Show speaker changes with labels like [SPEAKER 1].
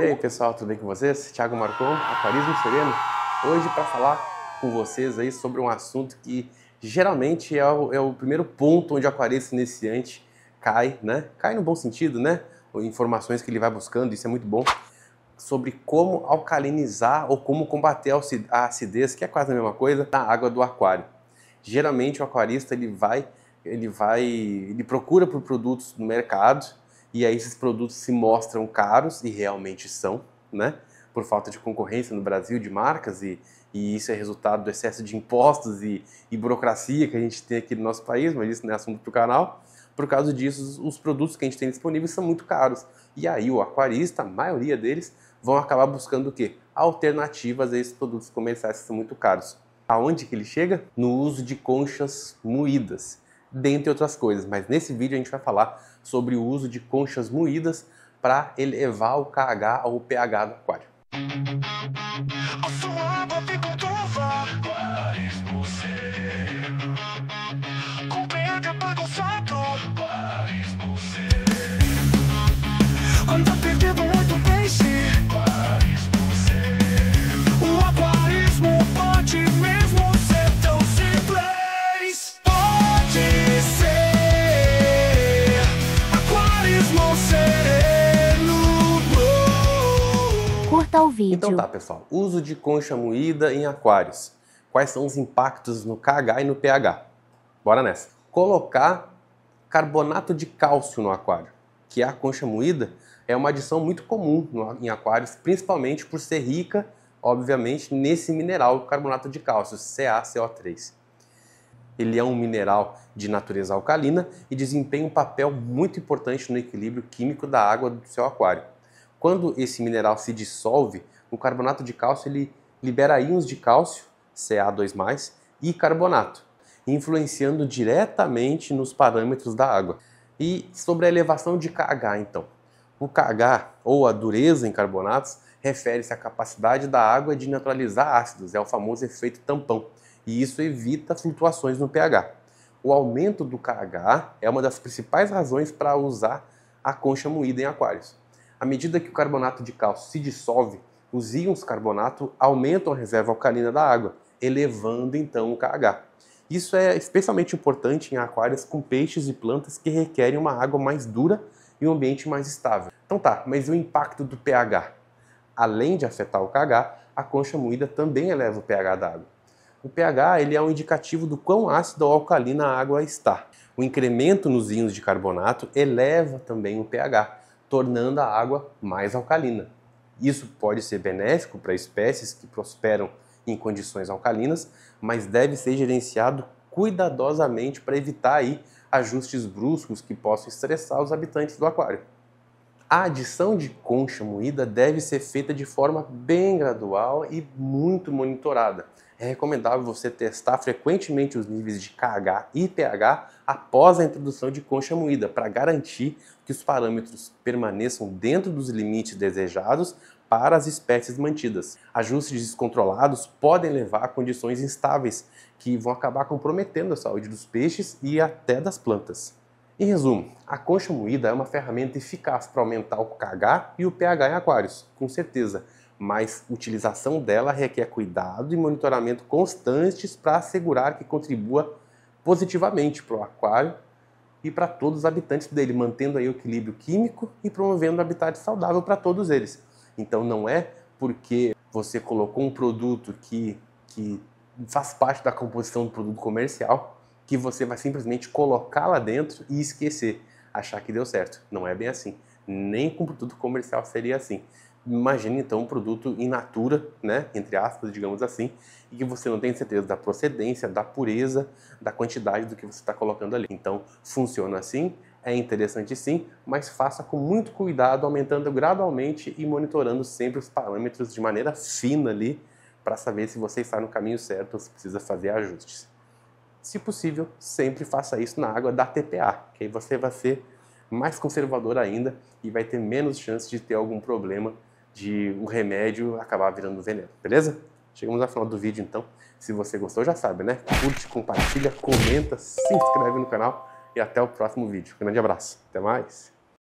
[SPEAKER 1] E aí pessoal, tudo bem com vocês? Thiago Marcon, Aquarismo Sereno, hoje para falar com vocês aí sobre um assunto que geralmente é o, é o primeiro ponto onde o aquarista iniciante cai, né? Cai no bom sentido, né? Informações que ele vai buscando, isso é muito bom. Sobre como alcalinizar ou como combater a acidez, que é quase a mesma coisa, na água do aquário. Geralmente o aquarista ele vai, ele vai, ele procura por produtos no mercado e aí esses produtos se mostram caros e realmente são, né? Por falta de concorrência no Brasil de marcas e, e isso é resultado do excesso de impostos e, e burocracia que a gente tem aqui no nosso país, mas isso não é assunto para o canal. Por causa disso, os produtos que a gente tem disponíveis são muito caros. E aí o aquarista, a maioria deles, vão acabar buscando o quê? Alternativas a esses produtos comerciais que são muito caros. Aonde que ele chega? No uso de conchas moídas dentre outras coisas. Mas nesse vídeo a gente vai falar sobre o uso de conchas moídas para elevar o KH ou o pH do aquário. ao vídeo. Então tá, pessoal. Uso de concha moída em aquários. Quais são os impactos no KH e no pH? Bora nessa. Colocar carbonato de cálcio no aquário, que é a concha moída, é uma adição muito comum em aquários, principalmente por ser rica, obviamente, nesse mineral carbonato de cálcio, CaCO3. Ele é um mineral de natureza alcalina e desempenha um papel muito importante no equilíbrio químico da água do seu aquário. Quando esse mineral se dissolve, o carbonato de cálcio ele libera íons de cálcio, Ca2+, e carbonato, influenciando diretamente nos parâmetros da água. E sobre a elevação de Kh, então. O Kh, ou a dureza em carbonatos, refere-se à capacidade da água de neutralizar ácidos, é o famoso efeito tampão, e isso evita flutuações no pH. O aumento do Kh é uma das principais razões para usar a concha moída em aquários. À medida que o carbonato de cálcio se dissolve, os íons carbonato aumentam a reserva alcalina da água, elevando então o KH. Isso é especialmente importante em aquários com peixes e plantas que requerem uma água mais dura e um ambiente mais estável. Então tá, mas e o impacto do pH? Além de afetar o KH, a concha moída também eleva o pH da água. O pH ele é um indicativo do quão ácida ou alcalina a água está. O incremento nos íons de carbonato eleva também o pH, tornando a água mais alcalina. Isso pode ser benéfico para espécies que prosperam em condições alcalinas, mas deve ser gerenciado cuidadosamente para evitar aí ajustes bruscos que possam estressar os habitantes do aquário. A adição de concha moída deve ser feita de forma bem gradual e muito monitorada. É recomendável você testar frequentemente os níveis de KH e pH após a introdução de concha moída para garantir que os parâmetros permaneçam dentro dos limites desejados para as espécies mantidas. Ajustes descontrolados podem levar a condições instáveis que vão acabar comprometendo a saúde dos peixes e até das plantas. Em resumo, a concha moída é uma ferramenta eficaz para aumentar o KH e o pH em aquários, com certeza, mas utilização dela requer cuidado e monitoramento constantes para assegurar que contribua positivamente para o aquário e para todos os habitantes dele, mantendo aí o equilíbrio químico e promovendo um habitat saudável para todos eles. Então não é porque você colocou um produto que, que faz parte da composição do produto comercial que você vai simplesmente colocar lá dentro e esquecer, achar que deu certo. Não é bem assim. Nem com produto comercial seria assim. Imagine então um produto in natura, né, entre aspas, digamos assim, e que você não tem certeza da procedência, da pureza, da quantidade do que você está colocando ali. Então, funciona assim, é interessante sim, mas faça com muito cuidado, aumentando gradualmente e monitorando sempre os parâmetros de maneira fina ali, para saber se você está no caminho certo ou se precisa fazer ajustes. Se possível, sempre faça isso na água da TPA, que aí você vai ser mais conservador ainda e vai ter menos chance de ter algum problema de o remédio acabar virando veneno, beleza? Chegamos ao final do vídeo então. Se você gostou, já sabe, né? Curte, compartilha, comenta, se inscreve no canal e até o próximo vídeo. Grande abraço, até mais!